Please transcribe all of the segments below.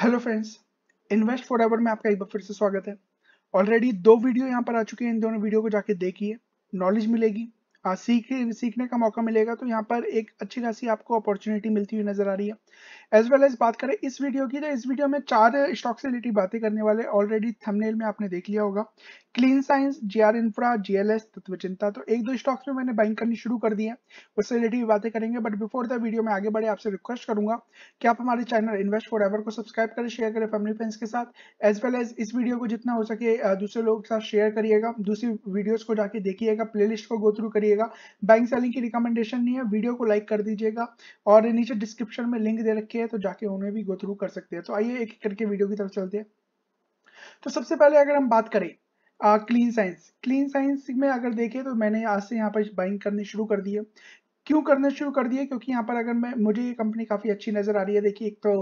Hello friends invest for ever में आपका एक बार फिर से स्वागत है ऑलरेडी दो वीडियो यहाँ पर आ चुके हैं इन दोनों वीडियो को जाके देखिए नॉलेज मिलेगी हाँ, सीख सीखने का मौका मिलेगा तो यहाँ पर एक अच्छी खासी आपको अपॉर्चुनिटी मिलती हुई नजर आ रही है एज वेल एज बात करें इस वीडियो की तो इस वीडियो में चार स्टॉक से रिलेटेड बातें करने वाले ऑलरेडी थंबनेल में आपने देख लिया होगा clean science G R infra G L S Tatva Chintan तो एक दो स्टॉक्स में मैंने बाइंग करनी शुरू कर दी है उससे रिलेटेड बातें करेंगे बट बिफोर द वीडियो में आगे बढ़े आपसे रिक्वेस्ट करूंगा कि आप हमारे चैनल इन्वेस्ट फॉर एवर को सब्सक्राइब करें शेयर करें फैमिली फ्रेंड्स के साथ एज वेल एज इस वीडियो को जितना हो सके दूसरे लोगों के साथ शेयर करिएगा दूसरी वीडियोज को जाके देखिएगा प्लेलिस्ट को गो थ्रू करिएगा दीजिएगा बैंक सेलिंग की रिकमेंडेशन नहीं है वीडियो को लाइक कर दीजिएगा और नीचे डिस्क्रिप्शन में लिंक दे रखी है तो जाके उन्हें भी गो थ्रू कर सकते हैं तो आइए एक एक करके वीडियो की तरफ चलते हैं तो सबसे पहले अगर हम बात करें क्लीन साइंस क्लीन साइंस में अगर देखें तो मैंने आज से यहाँ पर बाइंग करने शुरू कर दिए क्यों करने शुरू कर दिए क्योंकि यहाँ पर अगर मैं मुझे ये कंपनी काफ़ी अच्छी नज़र आ रही है देखिए एक तो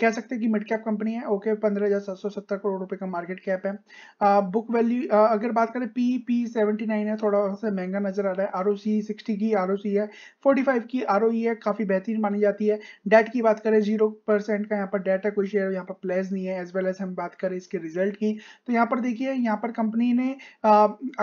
कह सकते हैं कि मिड कैप कंपनी है ओके पंद्रह हजार सात सौ सत्तर करोड़ रुपए का मार्केट कैप है आ, बुक वैल्यू अगर बात करें पी पी सेवेंटी नाइन है थोड़ा सा महंगा नजर आ रहा है आर ओ सी सिक्सटी की आर ओ सी है फोर्टी फाइव की आर ओ ई है काफी बेहतरीन मानी जाती है डेट की बात करें जीरो परसेंट का यहाँ पर डेट है कोई शेयर यहाँ पर प्लेस नहीं है एज वेल एज हम बात करें इसके रिजल्ट की तो यहाँ पर देखिए यहाँ पर कंपनी ने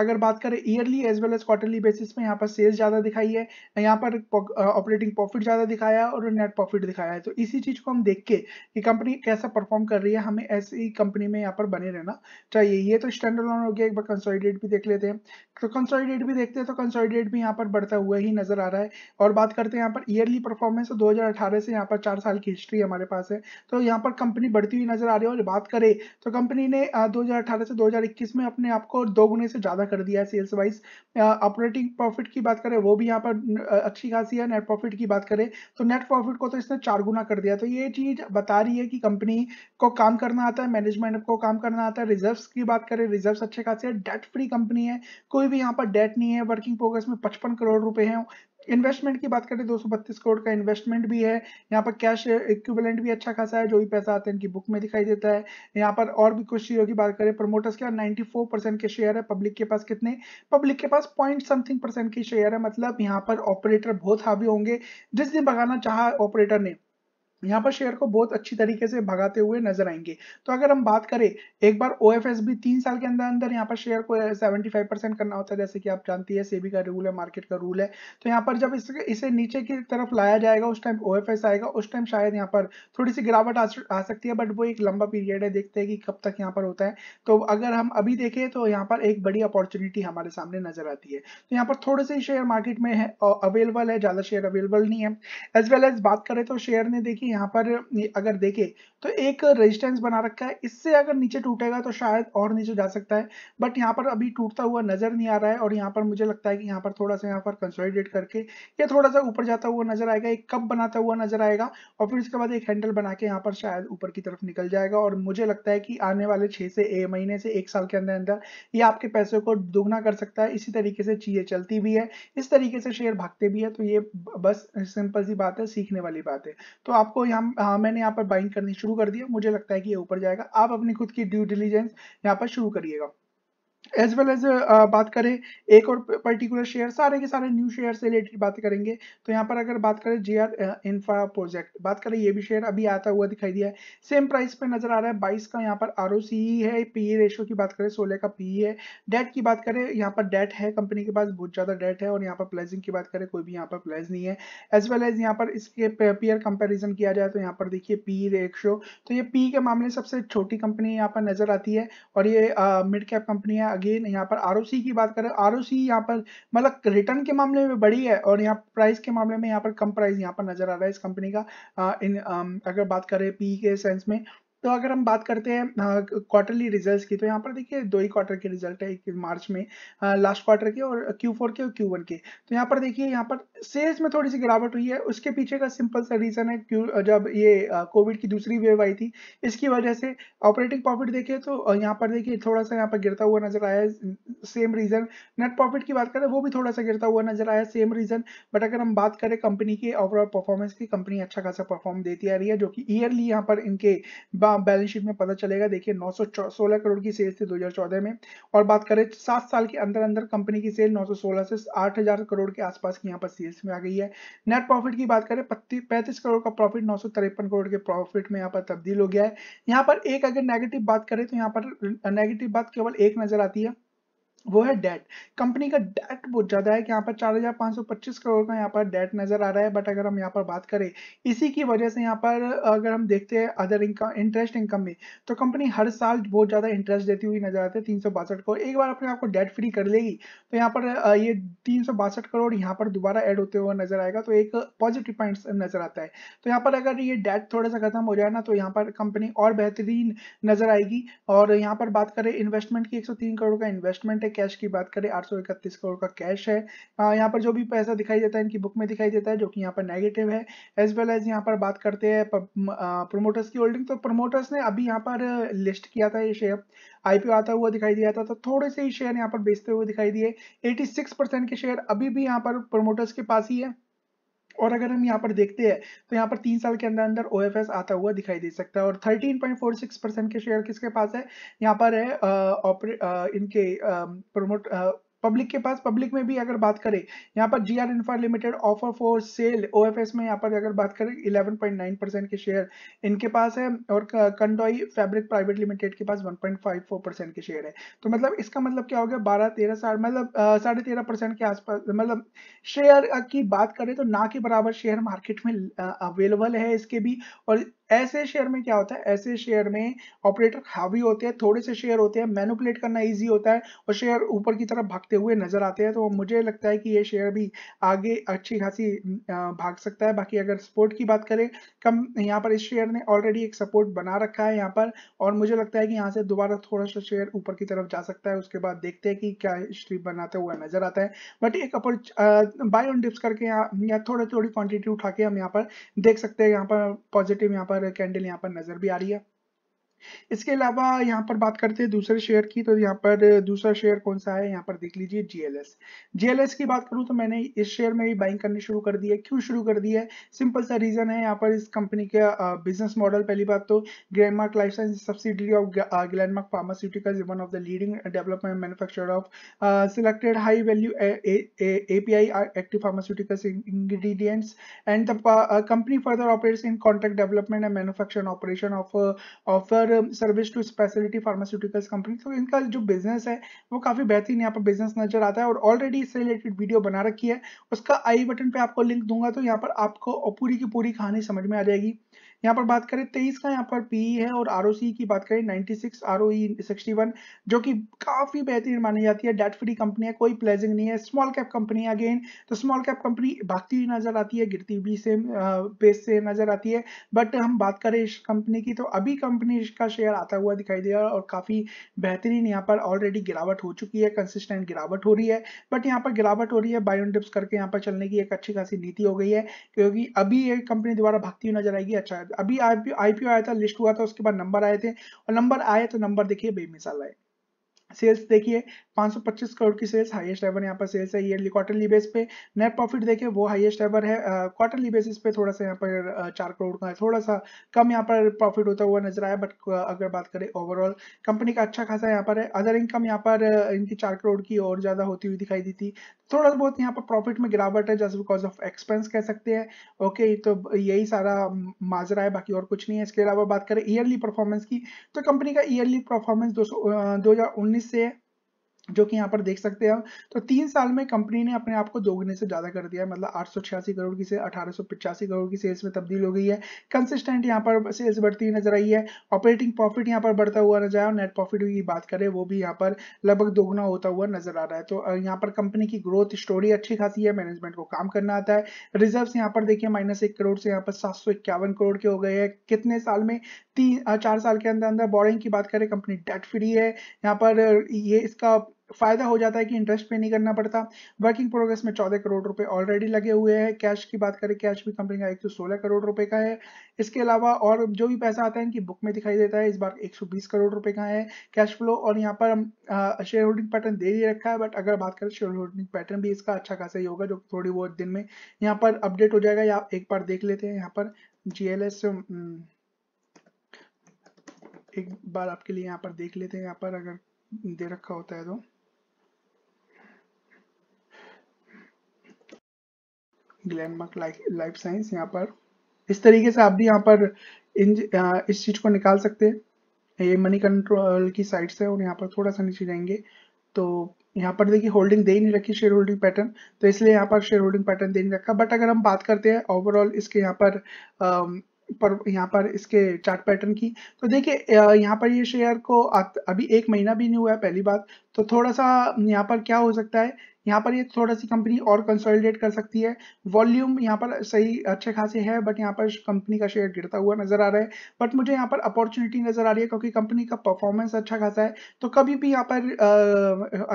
अगर बात करें yearly as well as quarterly basis पे यहाँ पर सेल्स ज्यादा दिखाई है यहाँ पर ऑपरेटिंग प्रॉफिट ज्यादा दिखाया है और नेट प्रॉफिट दिखाया है तो इसी चीज को हम देख के कि कंपनी कैसा परफॉर्म कर रही है हमें ऐसी कंपनी में यहाँ पर बने रहना चाहिए ये तो स्टैंडर्ड लोन हो गया एक बार कंसोलिडेट भी देख लेते हैं तो कंसोलिडेट भी देखते हैं तो कंसोलिडेट भी यहाँ पर बढ़ता हुआ ही नजर आ रहा है और बात करते हैं यहाँ पर ईयरली परफॉर्मेंस तो दो से यहाँ पर चार साल की हिस्ट्री हमारे पास है तो यहाँ पर कंपनी बढ़ती हुई नजर आ रही है और बात करें तो कंपनी ने दो से दो में अपने आप को दो गुने से ज्यादा कर दिया है सेल्स वाइज ऑपरेटिंग प्रॉफिट की बात करें वो भी यहाँ पर अच्छी खासी है नेट प्रॉफिट की बात करें तो नेट प्रॉफिट को तो इसने चार गुना कर दिया तो ये चीज बता बता रही है कि कंपनी को काम करना आता है मैनेजमेंट को काम करना आता है रिजर्व्स की बात करें रिजर्व्स अच्छे खासे हैं डेट फ्री कंपनी है कोई भी यहाँ पर डेट नहीं है वर्किंग प्रोग्रेस में पचपन करोड़ रुपए हैं इन्वेस्टमेंट की बात करें दो करोड़ का इन्वेस्टमेंट भी है यहाँ पर कैश इक्विवेलेंट भी अच्छा खासा है जो भी पैसा आता है इनकी बुक में दिखाई देता है यहाँ पर और भी कुछ शेयरों की बात करें प्रमोटर्स के 94 परसेंट के शेयर है पब्लिक के पास कितने पब्लिक के पास पॉइंट समथिंग परसेंट के शेयर है मतलब यहाँ पर ऑपरेटर बहुत हावी होंगे जिस दिन भगाना चाह ऑपरेटर ने यहाँ पर शेयर को बहुत अच्छी तरीके से भगाते हुए नजर आएंगे तो अगर हम बात करें एक बार ओ एफ एस बी तीन साल के अंदर अंदर यहाँ पर शेयर को 75 परसेंट करना होता है जैसे कि आप जानती है सेबी का रूल है मार्केट का रूल है तो यहाँ पर जब इसे, इसे नीचे की तरफ लाया जाएगा उस टाइम ओ एफ एस आएगा उस टाइम शायद यहाँ पर थोड़ी सी गिरावट आ, आ सकती है बट वो एक लंबा पीरियड है देखते हैं कि कब तक यहाँ पर होता है तो अगर हम अभी देखें तो यहाँ पर एक बड़ी अपॉर्चुनिटी हमारे सामने नजर आती है तो यहाँ पर थोड़े से शेयर मार्केट में है अवेलेबल है ज्यादा शेयर अवेलेबल नहीं है एज वेल एज बात करें तो शेयर ने देखिए यहाँ पर अगर देखे तो एक रेजिस्टेंस बना रखा है इससे अगर नीचे टूटेगा तो शायद और नीचे जा सकता है बट यहाँ पर अभी टूटता हुआ नजर नहीं आ रहा है और यहाँ पर मुझे लगता है कि यहाँ पर थोड़ा सा यहाँ पर कंसोलिडेट करके या थोड़ा सा ऊपर जाता हुआ नजर आएगा एक कप बनाता हुआ नजर आएगा और फिर इसके बाद एक हैंडल बना के यहाँ पर शायद ऊपर की तरफ निकल जाएगा और मुझे लगता है कि आने वाले छह से महीने से एक साल के अंदर अंदर ये आपके पैसे को दोगुना कर सकता है इसी तरीके से चीजें चलती भी है इस तरीके से शेयर भागते भी है तो ये बस सिंपल सी बात है सीखने वाली बात है तो आपको आपको यहाँ हाँ मैंने यहाँ पर बाइंग करनी शुरू कर दिया मुझे लगता है कि ये ऊपर जाएगा आप अपनी खुद की ड्यू डिलीजेंस यहाँ पर शुरू करिएगा एज वेल एज बात करें एक और पर्टिकुलर शेयर सारे के सारे न्यू शेयर से रिलेटेड बात करेंगे तो यहाँ पर अगर बात करें जे आर इंफ्रा प्रोजेक्ट बात करें ये भी शेयर अभी आता हुआ दिखाई दिया है सेम प्राइस पे नजर आ रहा है बाईस का यहाँ पर आर e है पी रेशियो e की बात करें सोलह का पी e है डेट की बात करें यहाँ पर डेट है कंपनी के पास बहुत ज़्यादा डेट है और यहाँ पर प्लेजिंग की बात करें कोई भी यहाँ पर प्लेज नहीं है एज वेल एज यहाँ पर इसके पेयर कंपेरिजन किया जाए तो यहाँ पर देखिए पी रेशियो तो ये पी के मामले सबसे छोटी कंपनी यहाँ पर नजर आती है और ये मिड कैप कंपनी है अगेन यहाँ पर आर की बात करें आर ओ सी यहाँ पर मतलब रिटर्न के मामले में बड़ी है और यहाँ प्राइस के मामले में यहाँ पर कम प्राइस यहाँ पर नजर आ रहा है इस कंपनी का आ, इन आ, अगर बात करें पी के सेंस में तो अगर हम बात करते हैं क्वार्टरली रिजल्ट्स की तो यहाँ पर देखिए दो ही क्वार्टर के रिजल्ट है एक मार्च में लास्ट क्वार्टर के और क्यू फोर के और क्यू वन के तो यहाँ पर देखिए यहाँ पर सेल्स में थोड़ी सी गिरावट हुई है उसके पीछे का सिंपल सा रीज़न है क्यू जब ये कोविड की दूसरी वेव आई थी इसकी वजह से ऑपरेटिंग प्रॉफिट देखिए तो यहाँ पर देखिए थोड़ा सा यहाँ पर गिरता हुआ नजर आया सेम रीज़न नेट प्रॉफिट की बात करें वो भी थोड़ा सा गिरता हुआ नजर आया सेम रीज़न बट अगर हम बात करें कंपनी के ओवरऑल परफॉर्मेंस की कंपनी अच्छा खासा परफॉर्म देती आ रही है जो कि ईयरली यहाँ पर इनके सीधा बैलेंस शीट में पता चलेगा देखिए 916 करोड़ की सेल्स थी 2014 में और बात करें सात साल के अंदर अंदर कंपनी की सेल 916 से 8000 करोड़ के आसपास की यहाँ पर सेल्स में आ गई है नेट प्रॉफिट की बात करें पैंतीस करोड़ का प्रॉफिट नौ करोड़ के प्रॉफिट में यहाँ पर तब्दील हो गया है यहाँ पर एक अगर नेगेटिव बात करें तो यहाँ पर नेगेटिव बात केवल एक नजर आती है वो है डेट कंपनी का डेट बहुत ज़्यादा है कि यहाँ पर चार हज़ार पांच सौ पच्चीस करोड़ का यहाँ पर डेट नज़र आ रहा है बट अगर हम यहाँ पर बात करें इसी की वजह से यहाँ पर अगर हम देखते हैं अदर इनकम इंटरेस्ट इनकम में तो कंपनी हर साल बहुत ज़्यादा इंटरेस्ट देती हुई नज़र आती है तीन सौ बासठ करोड़ एक बार अपने आपको को डेट फ्री कर लेगी तो यहाँ पर ये तीन सौ बासठ करोड़ यहाँ पर दोबारा एड होते हुए नज़र आएगा तो एक पॉजिटिव पॉइंट नज़र आता है तो यहाँ पर अगर ये डेट थोड़ा सा खत्म हो जाए ना तो यहाँ पर कंपनी और बेहतरीन नज़र आएगी और यहाँ पर बात करें इन्वेस्टमेंट की एक करोड़ का इन्वेस्टमेंट है कैश की बात करें आठ करोड़ का कैश है यहाँ पर जो भी पैसा दिखाई देता है इनकी बुक में दिखाई देता है जो कि यहाँ पर नेगेटिव है एज वेल एज यहाँ पर बात करते हैं प्रोमोटर्स की होल्डिंग तो प्रोमोटर्स ने अभी यहाँ पर लिस्ट किया था ये शेयर आईपीओ आता हुआ दिखाई दिया था तो थोड़े से ही शेयर यहाँ पर बेचते हुए दिखाई दिए 86 परसेंट के शेयर अभी भी यहाँ पर प्रोमोटर्स के पास ही है और अगर हम यहाँ पर देखते हैं तो यहाँ पर तीन साल के अंदर अंदर ओ आता हुआ दिखाई दे सकता है और 13.46 परसेंट के शेयर किसके पास है यहाँ पर है आ, आ, इनके प्रमोट पब्लिक के पास पब्लिक में भी अगर बात करें यहाँ पर GR R infra limited offer for sale OFS में यहाँ पर अगर बात करें 11.9 परसेंट के शेयर इनके पास है और कंडोई फैब्रिक प्राइवेट लिमिटेड के पास 1.54 परसेंट के शेयर है तो मतलब इसका मतलब क्या हो गया बारह तेरह साढ़े मतलब साढ़े तेरह परसेंट के आसपास मतलब शेयर की बात करें तो ना के बराबर शेयर मार्केट में अवेलेबल है इसके भी और ऐसे शेयर में क्या होता है ऐसे शेयर में ऑपरेटर हावी होते हैं थोड़े से शेयर होते हैं मैनुपुलेट करना ईजी होता है और शेयर ऊपर की तरफ भागते हुए नजर आते हैं तो मुझे लगता है कि ये शेयर भी आगे अच्छी खासी भाग सकता है बाकी अगर सपोर्ट की बात करें कम यहाँ पर इस शेयर ने ऑलरेडी एक सपोर्ट बना रखा है यहाँ पर और मुझे लगता है कि यहाँ से दोबारा थोड़ा सा शेयर ऊपर की तरफ जा सकता है उसके बाद देखते हैं कि क्या स्ट्रीप बनाते हुए नजर आता है बट एक अपर बाय ऑन डिप्स करके यहाँ थोड़ी थोड़ी क्वान्टिटी उठा के हम यहाँ पर देख सकते हैं यहाँ पर पॉजिटिव यहाँ पर पर कैंडल यहाँ पर नजर भी आ रही है इसके अलावा यहाँ पर बात करते हैं दूसरे शेयर की तो यहाँ पर दूसरा शेयर कौन सा है यहाँ पर देख लीजिए जीएलएस जीएलएस की बात करूं तो मैंने इस शेयर में भी बाइंग करनी शुरू कर दी है क्यों शुरू कर दी है सिंपल सा रीजन है यहाँ पर इस कंपनी का बिजनेस मॉडल पहली बात तो Glenmark life science subsidiary of Glenmark pharmaceutical one of the leading development manufacture of selected high value API active pharmaceutical ingredients and the company further operates in contract development and manufacturing operation of uh, और service to speciality pharmaceuticals company तो इनका जो business है वो काफ़ी बेहतरीन यहाँ पर बिजनेस नजर आता है और ऑलरेडी इससे रिलेटेड वीडियो बना रखी है उसका आई बटन पर आपको लिंक दूंगा तो यहाँ पर आपको पूरी की पूरी कहानी समझ में आ जाएगी यहाँ पर बात करें तेईस का यहाँ पर पीई e है और आर की बात करें ninety six R sixty one जो कि काफी बेहतरीन मानी जाती है डेट फ्री कंपनी है कोई प्लेजिंग नहीं है स्मॉल कैप कंपनी है अगेन तो स्मॉल कैप कंपनी भागती हुई नजर आती है गिरती भी सेम पेस से नजर आती है बट हम बात करें इस कंपनी की तो अभी कंपनी का शेयर आता हुआ दिखाई दे रहा है और काफी बेहतरीन यहाँ पर ऑलरेडी गिरावट हो चुकी है कंसिस्टेंट गिरावट हो रही है बट यहाँ पर गिरावट हो रही है बायोन डिप्स करके यहाँ पर चलने की एक अच्छी खासी नीति हो गई है क्योंकि अभी ये कंपनी द्वारा भागती हुई नजर आएगी अच्छा अभी आईपीओ आया था लिस्ट हुआ था उसके बाद नंबर आए थे और नंबर आए तो नंबर देखिए बेमिसाल आए सेल्स देखिए 525 करोड़ की सेल्स हाईएस्ट एवर यहाँ पर सेल्स है ईयरली क्वार्टरली बेस पे नेट प्रॉफिट देखे वो हाईएस्ट एवर है क्वार्टरली बेसिस पे थोड़ा सा यहाँ पर चार करोड़ का थोड़ा सा कम यहाँ पर प्रॉफिट होता हुआ नजर आया बट अगर बात करें ओवरऑल कंपनी का अच्छा खासा यहाँ पर है अदर इनकम यहाँ पर इनकी चार करोड़ की और ज्यादा होती हुई दिखाई दी थी थोड़ा बहुत यहाँ पर प्रॉफिट में गिरावट है जस्ट बिकॉज ऑफ एक्सपेंस कह सकते हैं ओके तो यही सारा माजरा है बाकी और कुछ नहीं है इसके अलावा बात करें ईयरली परफॉर्मेंस की तो कंपनी का ईयरली परफॉर्मेंस दो सौ से जो कि यहाँ पर देख सकते हैं तो तीन साल में कंपनी ने अपने आप को दोगुने से ज्यादा कर दिया है मतलब आठ करोड़ की से अठारह करोड़ की सेल्स में तब्दील हो गई है कंसिस्टेंट यहाँ पर सेल्स बढ़ती हुई नजर आई है ऑपरेटिंग प्रॉफिट यहाँ पर बढ़ता हुआ नजर आया और नेट प्रॉफिट की बात करें वो भी यहाँ पर लगभग दोगुना होता हुआ नजर आ रहा है तो यहाँ पर कंपनी की ग्रोथ स्टोरी अच्छी खासी है मैनेजमेंट को काम करना आता है रिजर्व यहाँ पर देखिए माइनस एक करोड़ से यहाँ पर सात करोड़ के हो गए हैं कितने साल में तीन चार साल के अंदर अंदर बोरिंग की बात करें कंपनी डेट फ्री है यहाँ पर ये इसका फायदा हो जाता है कि इंटरेस्ट पे नहीं करना पड़ता वर्किंग प्रोग्रेस में चौदह करोड़ रुपए ऑलरेडी लगे हुए हैं कैश की बात करें कैश भी कंपनी का एक सौ सोलह करोड़ रुपए का है इसके अलावा और जो भी पैसा आता है इनकी बुक में दिखाई देता है इस बार एक सौ बीस करोड़ रुपए का है कैश फ्लो और यहाँ पर हम शेयर होल्डिंग पैटर्न दे ही रखा है बट अगर बात करें शेयर होल्डिंग पैटर्न भी इसका अच्छा खासा ही होगा जो थोड़ी बहुत दिन में यहाँ पर अपडेट हो जाएगा या एक बार देख लेते हैं यहाँ पर जी एक बार आपके लिए यहाँ पर देख लेते हैं यहाँ पर अगर दे रखा होता है तो ग्लैंडमार्क लाइफ साइंस यहाँ पर इस तरीके से आप भी यहाँ पर इन इस चीज़ को निकाल सकते हैं ये मनी कंट्रोल की साइट है और यहाँ पर थोड़ा सा नीचे जाएंगे तो यहाँ पर देखिए होल्डिंग दे ही नहीं रखी शेयर होल्डिंग पैटर्न तो इसलिए यहाँ पर शेयर होल्डिंग पैटर्न दे नहीं रखा बट अगर हम बात करते हैं ओवरऑल इसके यहाँ पर पर यहाँ पर इसके चार्ट पैटर्न की तो देखिए यहाँ पर ये शेयर को अभी एक महीना भी नहीं हुआ है पहली बात तो थोड़ा सा यहाँ पर क्या हो सकता है यहाँ पर ये थोड़ा सी कंपनी और कंसोलिडेट कर सकती है वॉल्यूम यहाँ पर सही अच्छे खासे है बट यहाँ पर कंपनी का शेयर गिरता हुआ नजर आ रहा है बट मुझे यहाँ पर अपॉर्चुनिटी नजर आ रही है क्योंकि कंपनी का परफॉर्मेंस अच्छा खासा है तो कभी भी यहाँ पर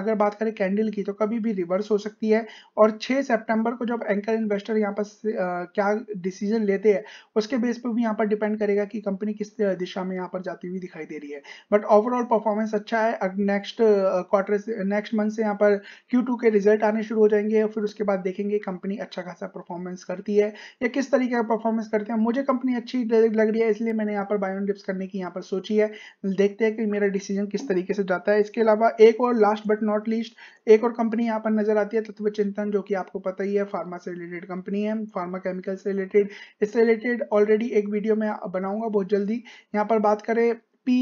अगर बात करें कैंडल की तो कभी भी रिवर्स हो सकती है और छह सेप्टेम्बर को जब एंकर इन्वेस्टर यहाँ पर क्या डिसीजन लेते हैं उसके बेस पर भी यहाँ पर डिपेंड करेगा कि कंपनी किस दिशा में यहाँ पर जाती हुई दिखाई दे रही है बट ओवरऑल परफॉर्मेंस अच्छा है नेक्स्ट क्वार्टर नेक्स्ट मंथ से यहाँ पर क्यू के रिजल्ट आने शुरू हो जाएंगे और फिर उसके बाद देखेंगे कंपनी अच्छा खासा परफॉर्मेंस करती है या किस तरीके का परफॉर्मेंस करते हैं मुझे कंपनी अच्छी लग रही है इसलिए मैंने यहाँ पर बायोन डिप्स करने की यहाँ पर सोची है देखते हैं कि मेरा डिसीजन किस तरीके से जाता है इसके अलावा एक और लास्ट बट नॉट लीस्ट एक और कंपनी यहाँ पर नजर आती है तत्व चिंतन जो कि आपको पता ही है फार्मा से रिलेटेड कंपनी है फार्मा केमिकल से रिलेटेड इससे रिलेटेड ऑलरेडी एक वीडियो मैं बनाऊंगा बहुत जल्दी यहाँ पर बात करें पी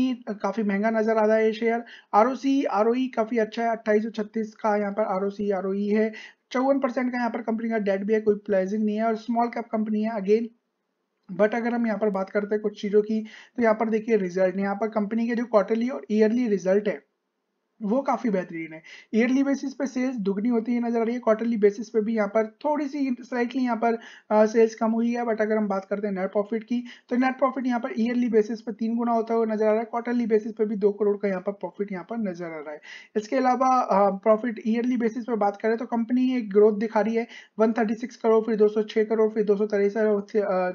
काफ़ी महंगा नज़र आ रहा है ये share R O C R O e काफ़ी अच्छा है अट्ठाईस का यहाँ पर आर ओ सी आर ओ है चौवन परसेंट का यहाँ पर कंपनी का डेट भी है कोई प्लेजिंग नहीं है और स्मॉल कैप कंपनी है अगेन बट अगर हम यहाँ पर बात करते हैं कुछ चीज़ों की तो यहाँ पर देखिए रिजल्ट यहाँ पर कंपनी के जो क्वार्टरली और ईयरली रिजल्ट है वो काफ़ी बेहतरीन है ईयरली बेसिस पे सेल्स दुगनी होती है नजर आ रही है क्वार्टरली बेसिस पे भी यहाँ पर थोड़ी सी स्लाइटली यहाँ पर सेल्स कम हुई है बट अगर हम बात करते हैं नेट प्रॉफिट की तो नेट प्रॉफिट यहाँ पर ईयरली बेसिस पे तीन गुना होता हुआ नजर आ रहा है क्वार्टरली बेसिस पे भी दो करोड़ का यहाँ पर प्रॉफिट यहाँ पर नजर आ रहा है इसके अलावा प्रॉफिट ईयरली बेसिस पर बात करें तो कंपनी एक ग्रोथ दिखा रही है वन करोड़ फिर दो करोड़ फिर दो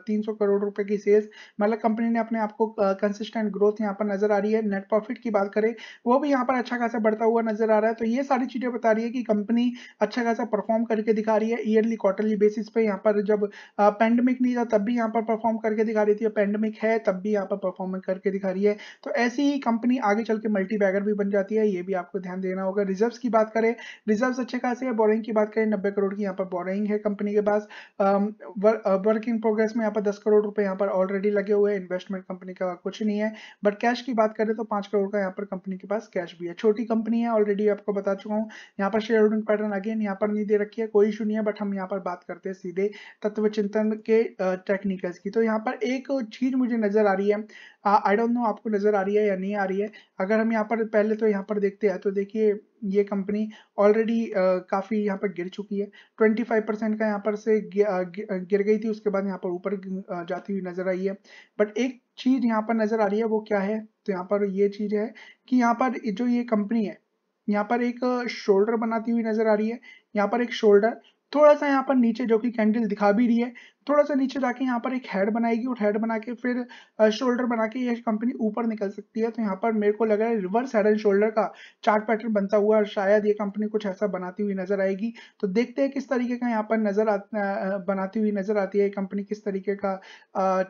तीन करोड़ रुपए की सेल्स मतलब कंपनी ने अपने आपको कंसिस्टेंट ग्रोथ यहाँ पर नजर आ रही है नेट प्रॉफिट की बात करें वो भी यहाँ पर अच्छा खासा खासा बढ़ता हुआ नजर आ रहा है तो ये सारी चीजें बता रही है कि कंपनी अच्छा खासा परफॉर्म करके दिखा रही है ईयरली क्वार्टरली बेसिस पे यहाँ पर जब पैंडमिक नहीं था तब भी यहाँ पर परफॉर्म करके दिखा रही थी पैंडमिक है तब भी यहाँ पर परफॉर्म करके दिखा रही है तो ऐसी ही कंपनी आगे चल के मल्टी बैगर भी बन जाती है ये भी आपको ध्यान देना होगा रिजर्व की बात करें रिजर्व अच्छे खासे है बोरिंग की बात करें नब्बे करोड़ की यहाँ पर बोरिंग है कंपनी के पास वर्किंग प्रोग्रेस में यहाँ पर दस करोड़ रुपए यहाँ पर ऑलरेडी लगे हुए हैं इन्वेस्टमेंट कंपनी का कुछ नहीं है बट कैश की बात करें तो पांच करोड़ का यहाँ पर कंपनी के पास कैश भी है छोटी कंपनी है ऑलरेडी आपको बता चुका हूँ यहाँ पर शेयर होल्डिंग पैटर्न अगेन यहाँ पर नहीं दे रखी है कोई इशू नहीं है बट हम यहाँ पर बात करते हैं सीधे तत्व चिंतन के टेक्निकल्स की तो यहाँ पर एक चीज मुझे नजर आ रही है आई डोंट नो आपको नजर आ रही है या नहीं आ रही है अगर हम यहाँ पर पहले तो यहाँ पर देखते हैं तो देखिए ये कंपनी ऑलरेडी काफ़ी यहाँ पर गिर चुकी है 25 परसेंट का यहाँ पर से गिर गई थी उसके बाद यहाँ पर ऊपर जाती हुई नज़र आई है बट एक चीज़ यहाँ पर नज़र आ रही है वो क्या है तो यहाँ पर ये चीज़ है कि यहाँ पर जो ये कंपनी है यहाँ पर एक शोल्डर बनाती हुई नज़र आ रही है यहाँ पर एक शोल्डर थोड़ा सा यहाँ पर नीचे जो कि कैंडल दिखा भी रही है थोड़ा सा नीचे जाके यहाँ पर एक हेड बनाएगी और हेड बना के फिर शोल्डर बना के ये कंपनी ऊपर निकल सकती है तो यहाँ पर मेरे को लग रहा है रिवर्स हेड एंड शोल्डर का चार्ट पैटर्न बनता हुआ शायद ये कंपनी कुछ ऐसा बनाती हुई नजर आएगी तो देखते हैं किस तरीके का यहाँ पर नजर बनाती हुई नजर आती है कंपनी किस तरीके का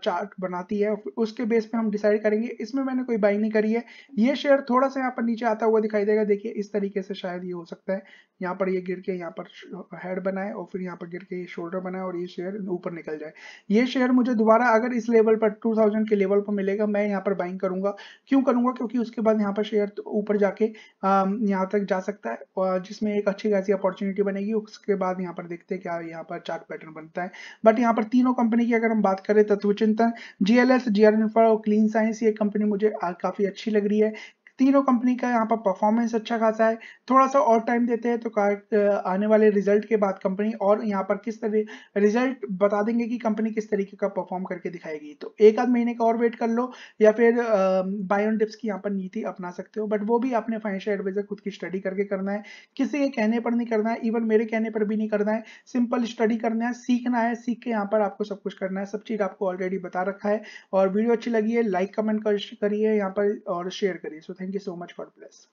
चार्ट बनाती है उसके बेस पर हम डिसाइड करेंगे इसमें मैंने कोई बाई नहीं करी है ये शेयर थोड़ा सा यहाँ पर नीचे आता हुआ दिखाई देगा देखिए इस तरीके से शायद ये हो सकता है यहाँ पर ये गिर के यहाँ पर हेड बनाए और फिर यहाँ पर गिर के ये शोल्डर बनाए और ये शेयर ऊपर निकल निकल जाए ये शेयर मुझे दोबारा अगर इस लेवल पर 2000 के लेवल पर मिलेगा मैं यहाँ पर बाइंग करूंगा क्यों करूंगा क्योंकि उसके बाद यहाँ पर शेयर ऊपर तो जाके यहाँ तक जा सकता है जिसमें एक अच्छी खासी अपॉर्चुनिटी बनेगी उसके बाद यहाँ पर देखते हैं क्या यहाँ पर चार्ट पैटर्न बनता है बट यहाँ पर तीनों कंपनी की अगर हम बात करें तत्व चिंतन जीएलएस जीआर और क्लीन साइंस ये कंपनी मुझे काफी अच्छी लग रही है तीनों कंपनी का यहाँ पर परफॉर्मेंस अच्छा खासा है थोड़ा सा और टाइम देते हैं तो आने वाले रिजल्ट के बाद कंपनी और यहाँ पर किस तरह रिजल्ट बता देंगे कि कंपनी किस तरीके का परफॉर्म करके दिखाएगी तो एक आध महीने का और वेट कर लो या फिर बायोन टिप्स की यहाँ पर नीति अपना सकते हो बट वो भी आपने फाइनेंशियल एडवाइजर खुद की स्टडी करके करना है किसी के कहने पर नहीं करना है इवन मेरे कहने पर भी नहीं करना है सिंपल स्टडी करना है सीखना है सीख के यहाँ पर आपको सब कुछ करना है सब चीज़ आपको ऑलरेडी बता रखा है और वीडियो अच्छी लगी है लाइक कमेंट करिए यहाँ पर और शेयर करिए so thank Thank you so much. God bless.